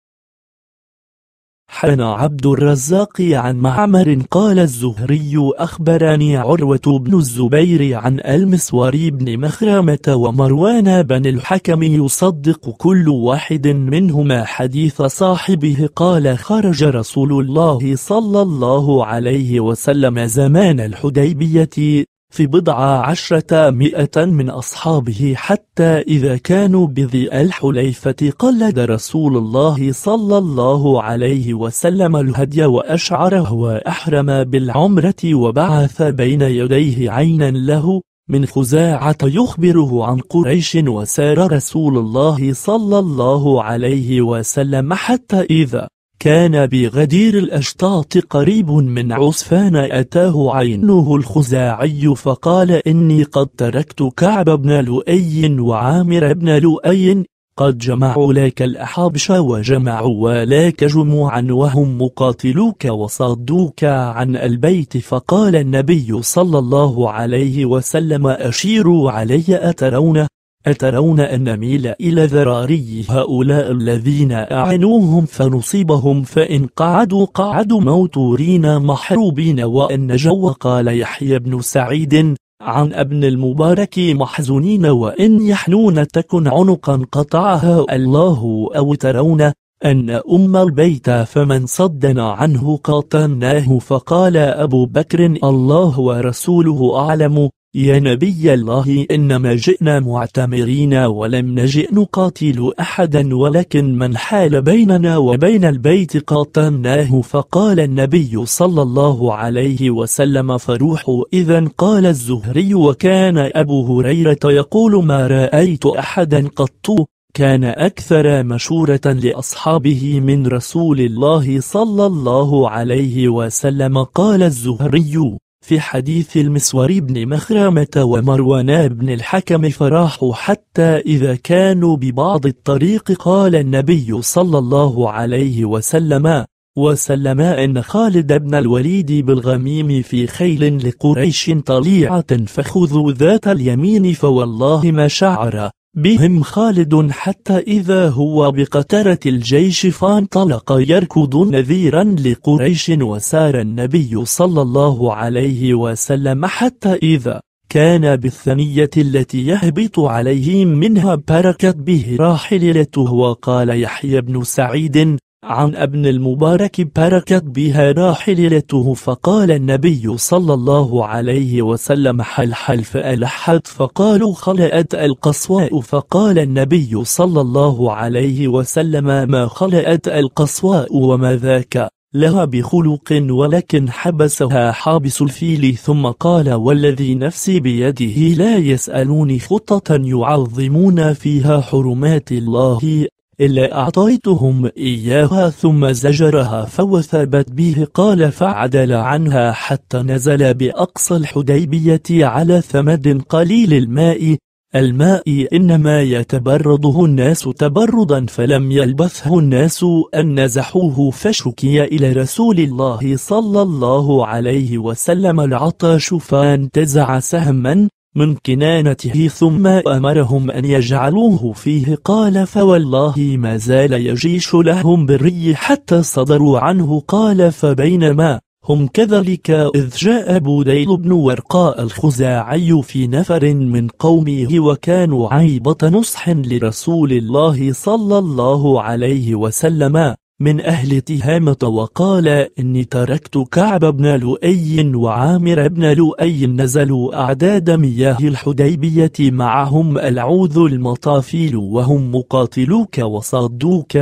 حن عبد الرزاق عن معمر قال الزهري أخبرني عروة بن الزبير عن المسوري بن مخرمة ومروان بن الحكم يصدق كل واحد منهما حديث صاحبه قال خرج رسول الله صلى الله عليه وسلم زمان الحديبية في بضع عشرة مئة من أصحابه حتى إذا كانوا بذي الحليفة قلد رسول الله صلى الله عليه وسلم الهدي وأشعره وأحرم بالعمرة وبعث بين يديه عينا له من خزاعة يخبره عن قريش وسار رسول الله صلى الله عليه وسلم حتى إذا كان بغدير الأشطاط قريب من عصفان أتاه عينه الخزاعي فقال إني قد تركت كعب بن لؤي وعامر بن لؤي قد جمعوا لك الأحابش وجمعوا ولك جموعا وهم مقاتلوك وصدوك عن البيت فقال النبي صلى الله عليه وسلم أشيروا علي أترون أترون أن نميل إلى ذراري هؤلاء الذين أعنوهم فنصيبهم فإن قعدوا قعدوا موتورين محروبين وأن نجوا قال يحيى بن سعيد عن ابن المبارك محزونين وإن يحنون تكن عنقا قطعها الله أو ترون أن أم البيت فمن صدنا عنه قاتلناه فقال أبو بكر الله ورسوله أعلم يا نبي الله إنما جئنا معتمرين ولم نجئ نقاتل أحدا ولكن من حال بيننا وبين البيت قاتلناه فقال النبي صلى الله عليه وسلم فروح إذا قال الزهري وكان أبو هريرة يقول ما رأيت أحدا قط كان أكثر مشورة لأصحابه من رسول الله صلى الله عليه وسلم قال الزهري في حديث المسور بن مخرمة ومروان بن الحكم فراحوا حتى إذا كانوا ببعض الطريق قال النبي صلى الله عليه وسلم وسلم إن خالد بن الوليد بالغميم في خيل لقريش طليعة فخذوا ذات اليمين فوالله ما شعر بهم خالد حتى إذا هو بقترة الجيش فانطلق يركض نذيرا لقريش وسار النبي صلى الله عليه وسلم حتى إذا كان بالثنية التي يهبط عليهم منها بركت به راحلته وقال يحيى بن سعيد عن ابن المبارك بركت بها راحلته فقال النبي صلى الله عليه وسلم حل حل فألحت فقالوا خلأت القصواء فقال النبي صلى الله عليه وسلم ما خلأت القصواء وما ذاك لها بخلق ولكن حبسها حابس الفيل ثم قال والذي نفسي بيده لا يسألون خطة يعظمون فيها حرمات الله إلا أعطيتهم إياها ثم زجرها فوثبت به قال فعدل عنها حتى نزل بأقصى الحديبية على ثمد قليل الماء الماء إنما يتبرده الناس تبردا فلم يلبثه الناس أن نزحوه فشكي إلى رسول الله صلى الله عليه وسلم العطش فانتزع سهما من كنانته ثم أمرهم أن يجعلوه فيه قال فوالله ما زال يجيش لهم بالري حتى صدروا عنه قال فبينما هم كذلك إذ جاء بوديل بن ورقاء الخزاعي في نفر من قومه وكانوا عيبة نصح لرسول الله صلى الله عليه وسلم من أهل تهامة وقال إني تركت كعب بن لؤي وعامر بن لؤي نزلوا أعداد مياه الحديبية معهم العوذ المطافيل وهم مقاتلوك وصادوك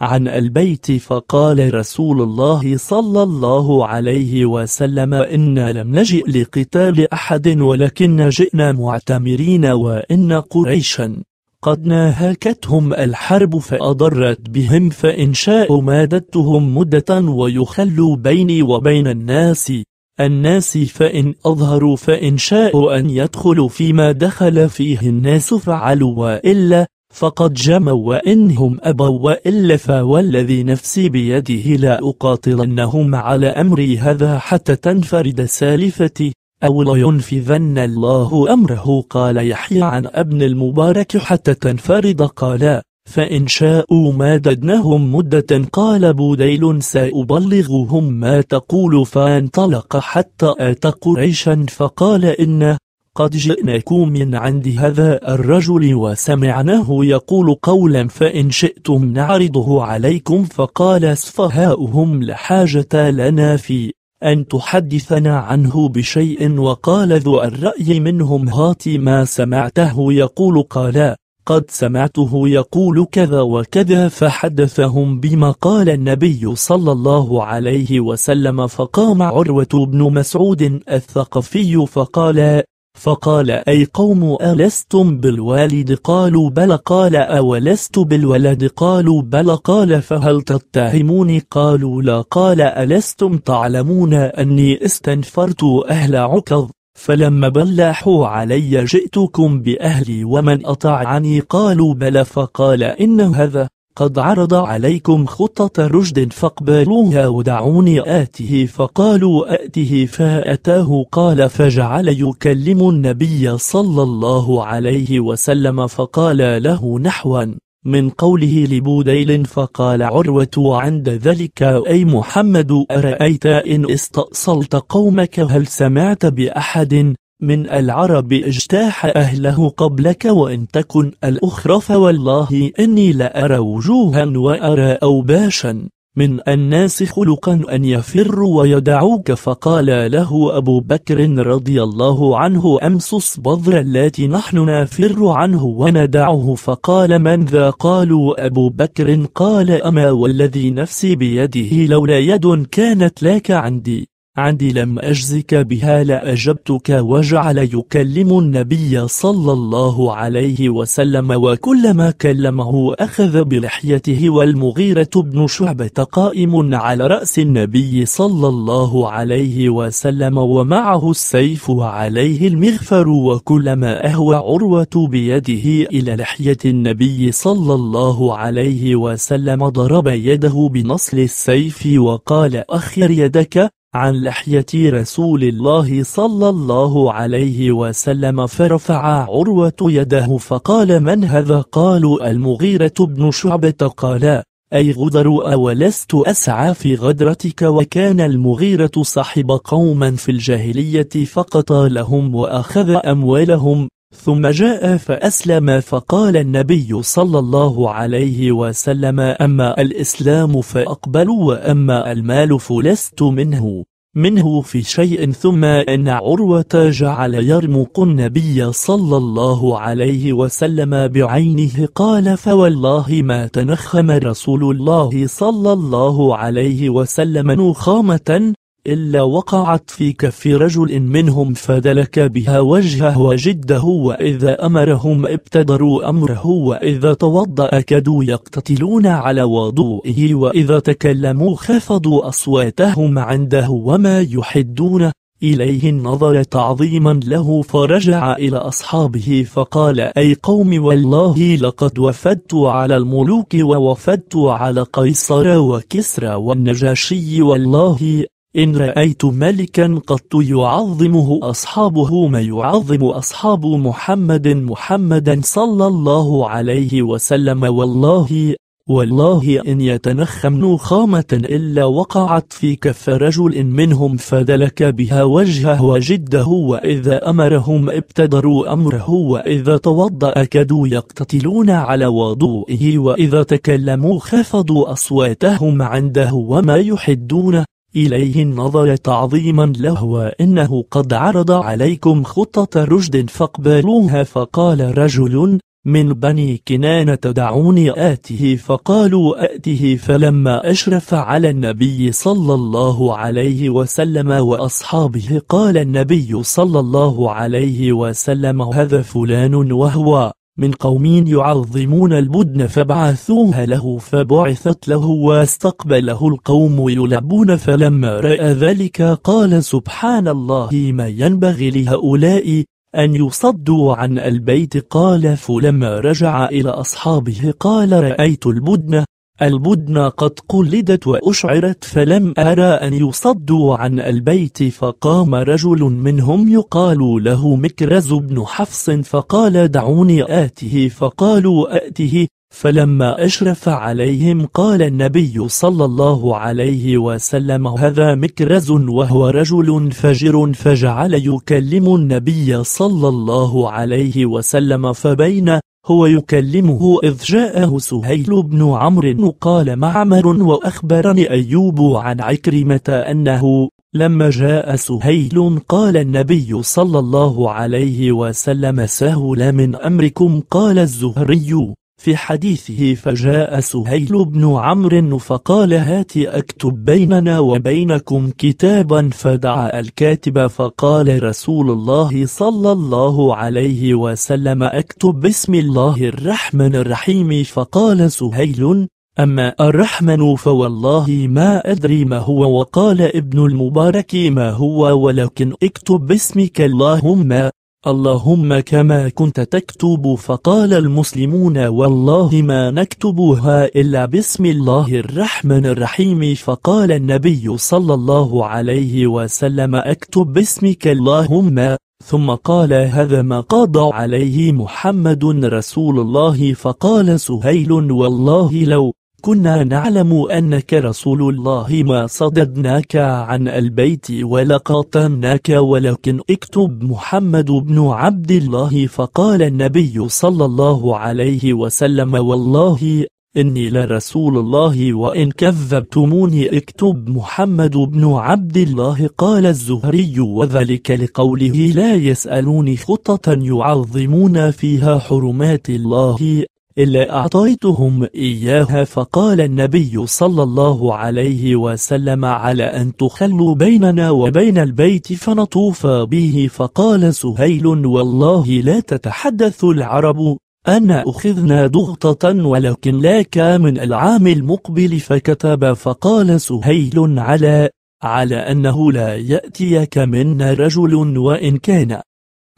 عن البيت فقال رسول الله صلى الله عليه وسلم إنا لم نجئ لقتال أحد ولكن جئنا معتمرين وإن قريشا قد ناهكتهم الحرب فأضرت بهم فإن شاءوا مادتهم مدة ويخلوا بيني وبين الناس الناس فإن أظهروا فإن شاءوا أن يدخلوا فيما دخل فيه الناس فعلوا وإلا فقد جموا وإنهم أبوا وإلا فوالذي نفسي بيده لا أقاتلنهم على أمري هذا حتى تنفرد سالفتي أو لينفذن الله أمره قال يحيى عن ابن المبارك حتى تنفرد قال فإن شاءوا مددناهم مدة قال بوديل سأبلغهم ما تقول فانطلق حتى أتى قريشا فقال إن قد جئناكم من عند هذا الرجل وسمعناه يقول قولا فإن شئتم نعرضه عليكم فقال سفهاؤهم لحاجة لنا فيه أن تحدثنا عنه بشيء وقال ذو الرأي منهم هات ما سمعته يقول قالا قد سمعته يقول كذا وكذا فحدثهم بما قال النبي صلى الله عليه وسلم فقام عروة بن مسعود الثقفي فقال فقال أي قوم ألستم بالوالد قالوا بل قال أولست بالولد قالوا بل قال فهل تتهموني قالوا لا قال ألستم تعلمون أني استنفرت أهل عكظ فلما بلحوا علي جئتكم بأهلي ومن أطعني قالوا بل فقال إن هذا قد عرض عليكم خطة رشد فاقبلوها ودعوني آته فقالوا آته فأتاه قال فجعل يكلم النبي صلى الله عليه وسلم فقال له نحوا من قوله لبوديل فقال عروة عند ذلك أي محمد أرأيت إن استأصلت قومك هل سمعت بأحد من العرب اجتاح أهله قبلك وإن تكن الأخرى فوالله إني لأرى وجوها وأرى أوباشا من الناس خلقا أن يفروا ويدعوك فقال له أبو بكر رضي الله عنه أمس بذر التي نحن نفر عنه وندعه فقال من ذا قالوا أبو بكر قال أما والذي نفسي بيده لولا يد كانت لك عندي عندي لم أجزك بها لأجبتك وجعل يكلم النبي صلى الله عليه وسلم وكلما كلمه أخذ بلحيته والمغيرة بن شعبة قائم على رأس النبي صلى الله عليه وسلم ومعه السيف وعليه المغفر وكلما أهوى عروة بيده إلى لحية النبي صلى الله عليه وسلم ضرب يده بنصل السيف وقال أخر يدك عن لحية رسول الله صلى الله عليه وسلم فرفع عروة يده فقال من هذا قالوا المغيرة بن شعبة قال أي غدر أولست أسعى في غدرتك وكان المغيرة صاحب قوما في الجاهلية فقط لهم وأخذ أموالهم ثم جاء فأسلم فقال النبي صلى الله عليه وسلم أما الإسلام فأقبل وأما المال فلست منه منه في شيء ثم إن عروة جعل يرمق النبي صلى الله عليه وسلم بعينه قال فوالله ما تنخم رسول الله صلى الله عليه وسلم نخامة إلا وقعت في كف رجل منهم فدلك بها وجهه وجده وإذا أمرهم ابتدروا أمره وإذا توضأ كادوا يقتتلون على وضوئه وإذا تكلموا خفضوا أصواتهم عنده وما يحدون إليه النظر تعظيما له فرجع إلى أصحابه فقال أي قوم والله لقد وفدت على الملوك ووفدت على قيصر وكسرى والنجاشي والله إن رأيت ملكا قط يعظمه أصحابه ما يعظم أصحاب محمد محمدا صلى الله عليه وسلم والله والله إن يتنخم نخامة إلا وقعت في كف رجل منهم فدلك بها وجهه وجده وإذا أمرهم ابتدروا أمره وإذا توضأ كادوا يقتتلون على وضوئه وإذا تكلموا خفضوا أصواتهم عنده وما يحدون إليه النظر تعظيما له وإنه قد عرض عليكم خطة رشد فاقبلوها فقال رجل من بني كنانة دعوني آته فقالوا آته فلما أشرف على النبي صلى الله عليه وسلم وأصحابه قال النبي صلى الله عليه وسلم هذا فلان وهو من قوم يعظمون البدن فبعثوها له فبعثت له واستقبله القوم يلعبون فلما رأى ذلك قال سبحان الله ما ينبغي لهؤلاء أن يصدوا عن البيت قال فلما رجع إلى أصحابه قال رأيت البدن البدن قد قلدت وأشعرت فلم أرى أن يصدوا عن البيت فقام رجل منهم يقال له مكرز بن حفص فقال دعوني آته فقالوا آته فلما أشرف عليهم قال النبي صلى الله عليه وسلم هذا مكرز وهو رجل فجر فجعل يكلم النبي صلى الله عليه وسلم فبين هو يكلمه إذ جاءه سهيل بن عمرو قال معمر وأخبرني أيوب عن عكرمة أنه لما جاء سهيل قال النبي صلى الله عليه وسلم سهل من أمركم قال الزهري في حديثه فجاء سهيل بن عمرو فقال هات أكتب بيننا وبينكم كتابا فدعا الكاتب فقال رسول الله صلى الله عليه وسلم أكتب بسم الله الرحمن الرحيم فقال سهيل أما الرحمن فوالله ما أدري ما هو وقال ابن المبارك ما هو ولكن اكتب باسمك اللهم اللهم كما كنت تكتب فقال المسلمون والله ما نكتبها إلا بسم الله الرحمن الرحيم فقال النبي صلى الله عليه وسلم أكتب باسمك اللهم ثم قال هذا ما قضى عليه محمد رسول الله فقال سهيل والله لو كنا نعلم أنك رسول الله ما صددناك عن البيت ولقاطناك ولكن اكتب محمد بن عبد الله فقال النبي صلى الله عليه وسلم والله إني لرسول الله وإن كذبتموني اكتب محمد بن عبد الله قال الزهري وذلك لقوله لا يسألون خطة يعظمون فيها حرمات الله إلا أعطيتهم إياها فقال النبي صلى الله عليه وسلم على أن تخلوا بيننا وبين البيت فنطوف به فقال سهيل والله لا تتحدث العرب أن أخذنا ضغطة ولكن لاك من العام المقبل فكتب فقال سهيل على على أنه لا يأتيك منا رجل وإن كان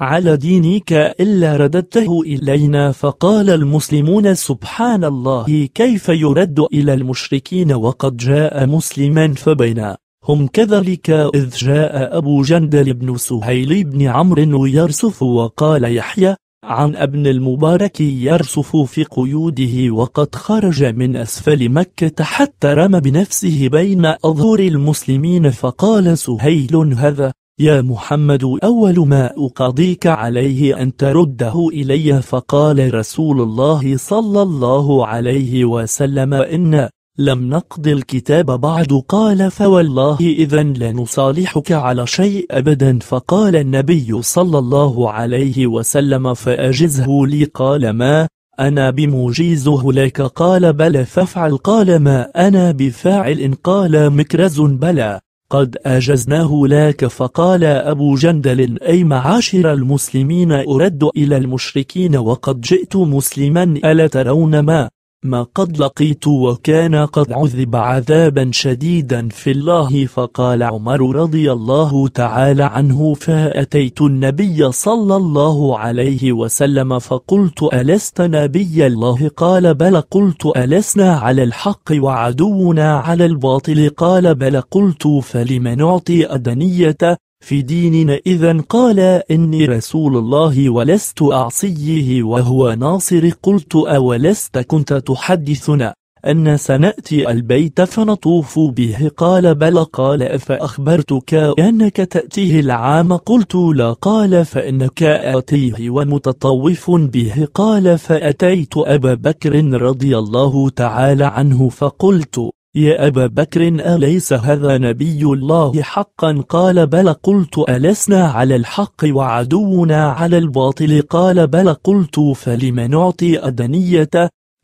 على دينك إلا رددته إلينا فقال المسلمون سبحان الله كيف يرد إلى المشركين وقد جاء مسلما فبينا هم كذلك إذ جاء أبو جندل بن سهيل بن عمرو يرسف وقال يحيى عن ابن المبارك يرسف في قيوده وقد خرج من أسفل مكة حتى رمى بنفسه بين أظهر المسلمين فقال سهيل هذا يا محمد أول ما أقاضيك عليه أن ترده إلي فقال رسول الله صلى الله عليه وسلم إن لم نقض الكتاب بعد قال فوالله إذا لنصالحك على شيء أبدا فقال النبي صلى الله عليه وسلم فأجزه لي قال ما أنا بمجيزه لك قال بلى فافعل قال ما أنا بفاعل إن قال مكرز بلى قد أجزناه لك فقال أبو جندل أي معاشر المسلمين أرد إلى المشركين وقد جئت مسلما ألا ترون ما ما قد لقيت وكان قد عذب عذابا شديدا في الله فقال عمر رضي الله تعالى عنه فأتيت النبي صلى الله عليه وسلم فقلت ألست نبي الله قال بل قلت ألسنا على الحق وعدونا على الباطل قال بل قلت فلم نعطي أدنية في ديننا إذا قال إني رسول الله ولست أعصيه وهو ناصر قلت أولست كنت تحدثنا أن سنأتي البيت فنطوف به قال بل قال أفأخبرتك أنك تأتيه العام قلت لا قال فإنك آتيه ومتطوف به قال فأتيت أبا بكر رضي الله تعالى عنه فقلت يا أبا بكر أليس هذا نبي الله حقا قال بل قلت ألسنا على الحق وعدونا على الباطل قال بل قلت فلم نعطي أدنية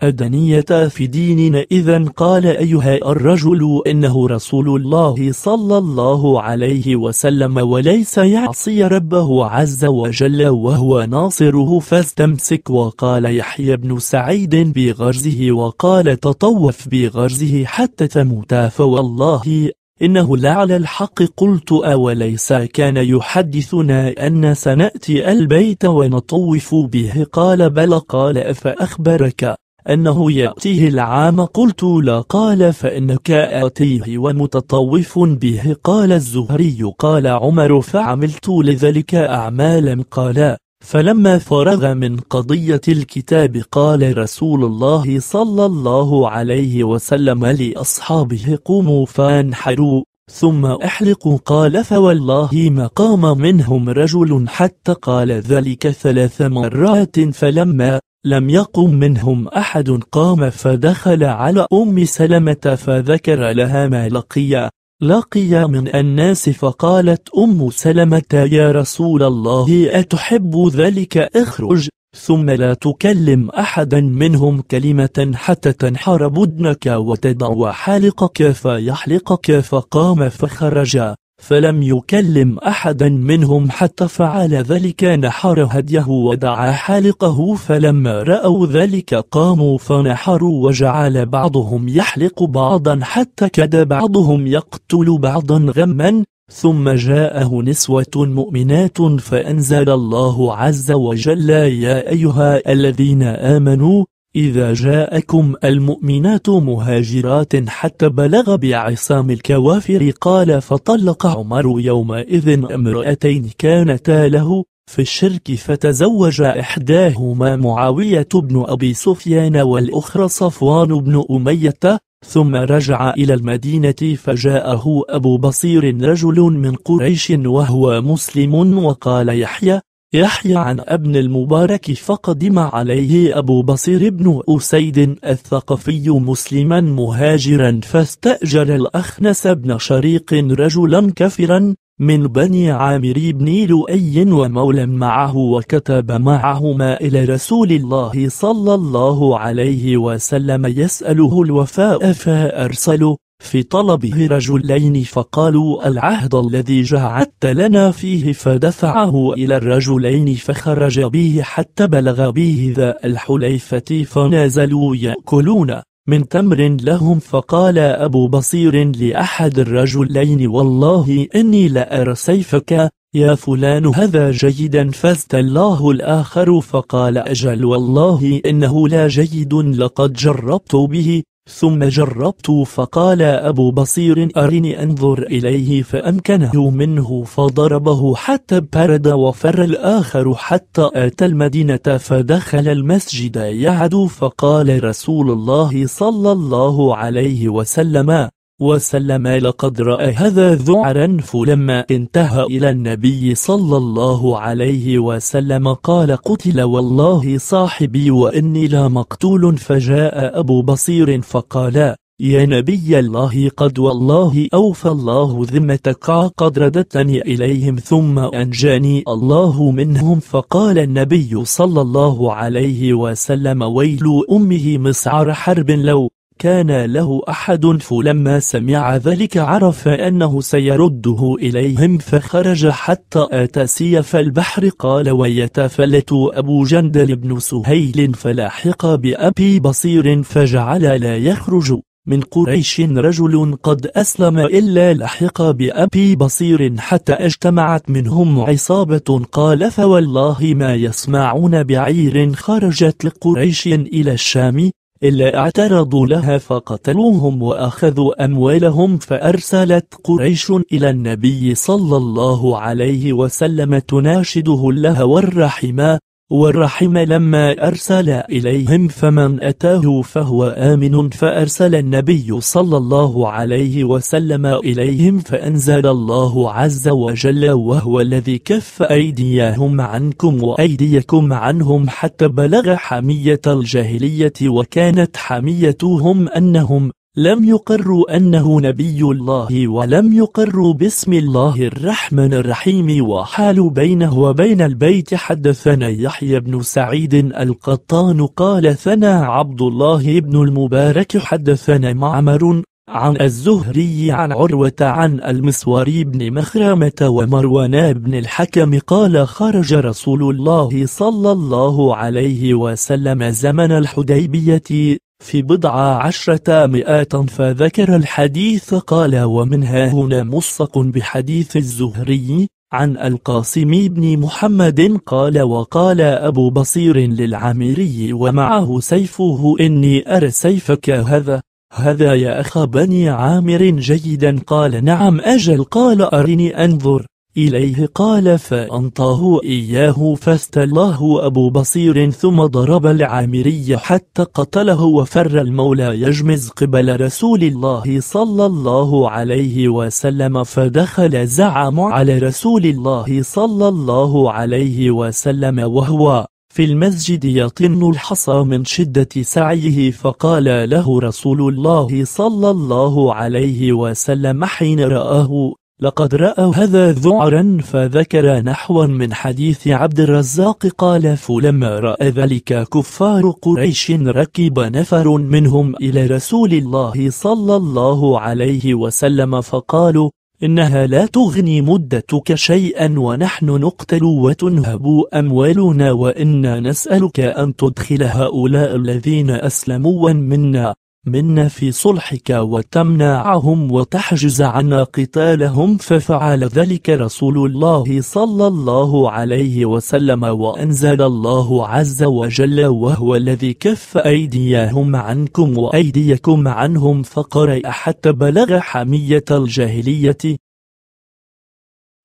أدنية في ديننا إذا قال أيها الرجل إنه رسول الله صلى الله عليه وسلم وليس يعصي ربه عز وجل وهو ناصره فاستمسك وقال يحيى بن سعيد بغرزه وقال تطوف بغرزه حتى تموت فوالله إنه لعلى الحق قلت أوليس كان يحدثنا أن سنأتي البيت ونطوف به قال بل قال أفأخبرك أنه يأتيه العام قلت لا قال فإنك آتيه ومتطوف به قال الزهري قال عمر فعملت لذلك أعمالا قال فلما فرغ من قضية الكتاب قال رسول الله صلى الله عليه وسلم لأصحابه قوموا فانحروا ثم احلقوا قال فوالله ما قام منهم رجل حتى قال ذلك ثلاث مرات فلما لم يقم منهم أحد قام فدخل على أم سلمة فذكر لها ما لقي لقي من الناس فقالت أم سلمة يا رسول الله أتحب ذلك اخرج ثم لا تكلم أحدا منهم كلمة حتى تنحر بدنك وتضع حالقك فيحلقك فقام فخرج فلم يكلم أحدا منهم حتى فعل ذلك نحر هديه ودعا حالقه فلما رأوا ذلك قاموا فنحروا وجعل بعضهم يحلق بعضا حتى كاد بعضهم يقتل بعضا غما ثم جاءه نسوة مؤمنات فأنزل الله عز وجل يا أيها الذين آمنوا إذا جاءكم المؤمنات مهاجرات حتى بلغ بعصام الكوافر قال فطلق عمر يومئذ امرأتين كانتا له في الشرك فتزوج إحداهما معاوية بن أبي سفيان والأخرى صفوان بن أمية ثم رجع إلى المدينة فجاءه أبو بصير رجل من قريش وهو مسلم وقال يحيى يحيى عن ابن المبارك فقدم عليه أبو بصير بن أسيد الثقفي مسلما مهاجرا فاستأجر الأخنس بن شريق رجلا كفرا من بني عامر بن لؤي ومولى معه وكتب معهما إلى رسول الله صلى الله عليه وسلم يسأله الوفاء فأرسله في طلبه رجلين فقالوا العهد الذي جعدت لنا فيه فدفعه إلى الرجلين فخرج به حتى بلغ به ذا الحليفة فنازلوا يأكلون من تمر لهم فقال أبو بصير لأحد الرجلين والله إني لأرى سيفك يا فلان هذا جيدا الله الآخر فقال أجل والله إنه لا جيد لقد جربت به ثم جربت فقال أبو بصير أرني أنظر إليه فأمكنه منه فضربه حتى برد وفر الآخر حتى أتى المدينة فدخل المسجد يعد فقال رسول الله صلى الله عليه وسلم وسلم لقد رأى هذا ذعرا فلما انتهى إلى النبي صلى الله عليه وسلم قال قتل والله صاحبي وإني لمقتول فجاء أبو بصير فقال يا نبي الله قد والله أوفى الله ذمتك قد ردتني إليهم ثم أنجاني الله منهم فقال النبي صلى الله عليه وسلم ويل أمه مسعر حرب لو كان له أحد فلما سمع ذلك عرف أنه سيرده إليهم فخرج حتى أتى سيف البحر قال ويتفلت أبو جندل بن سهيل فلاحق بأبي بصير فجعل لا يخرج من قريش رجل قد أسلم إلا لحق بأبي بصير حتى اجتمعت منهم عصابة قال فوالله ما يسمعون بعير خرجت لقريش إلى الشام إلا اعترضوا لها فقتلوهم وأخذوا أموالهم فأرسلت قريش إلى النبي صلى الله عليه وسلم تناشده الله والرحمة والرحم لما أرسل إليهم فمن أتاه فهو آمن فأرسل النبي صلى الله عليه وسلم إليهم فأنزل الله عز وجل وهو الذي كف أيديهم عنكم وأيديكم عنهم حتى بلغ حمية الجاهلية وكانت حميتهم أنهم لم يقروا أنه نبي الله ولم يقروا باسم الله الرحمن الرحيم وحال بينه وبين البيت حدثنا يحيى بن سعيد القطان قال ثنا عبد الله بن المبارك حدثنا معمر عن الزهري عن عروة عن المسوري بن مخرمة ومروان بن الحكم قال خرج رسول الله صلى الله عليه وسلم زمن الحديبية في بضع عشرة مئات فذكر الحديث قال ومنها هنا مصق بحديث الزهري عن القاسم بن محمد قال وقال أبو بصير للعمري ومعه سيفه إني أرى سيفك هذا هذا يا أخ بني عامر جيدا قال نعم أجل قال أرني أنظر إليه قال فأنطاه إياه فاستلاه أبو بصير ثم ضرب العامري حتى قتله وفر المولى يجمز قبل رسول الله صلى الله عليه وسلم فدخل زعم على رسول الله صلى الله عليه وسلم وهو في المسجد يطن الحصى من شدة سعيه فقال له رسول الله صلى الله عليه وسلم حين رآه لقد رأوا هذا ذعرا فذكر نحوا من حديث عبد الرزاق قال فلما رأى ذلك كفار قريش ركب نفر منهم إلى رسول الله صلى الله عليه وسلم فقالوا إنها لا تغني مدتك شيئا ونحن نقتل وتنهب أموالنا وإنا نسألك أن تدخل هؤلاء الذين أسلموا منا منا في صلحك وتمنعهم وتحجز عنا قتالهم ففعل ذلك رسول الله صلى الله عليه وسلم وأنزل الله عز وجل وهو الذي كف أيديهم عنكم وأيديكم عنهم فقرأ حتى بلغ حمية الجاهلية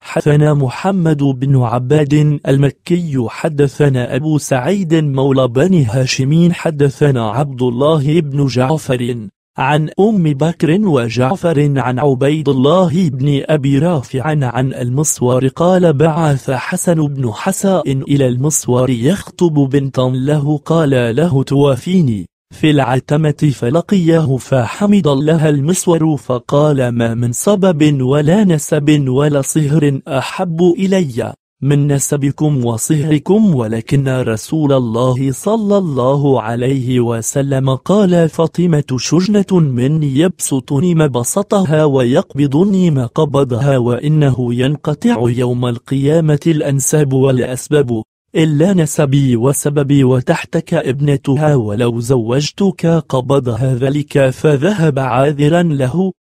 حدثنا محمد بن عباد المكي حدثنا أبو سعيد مولى بني هاشمين حدثنا عبد الله بن جعفر عن أم بكر وجعفر عن عبيد الله بن أبي رافع عن المصور قال بعث حسن بن حساء إلى المصور يخطب بنتا له قال له توافيني في العتمة فلقيه فحمد الله المسور فقال ما من سبب ولا نسب ولا صهر أحب إلي من نسبكم وصهركم ولكن رسول الله صلى الله عليه وسلم قال فاطمة شجنة من يبسطني ما بسطها ويقبضني ما قبضها وإنه ينقطع يوم القيامة الأنساب والأسباب إلا نسبي وسببي وتحتك ابنتها ولو زوجتك قبضها ذلك فذهب عاذرا له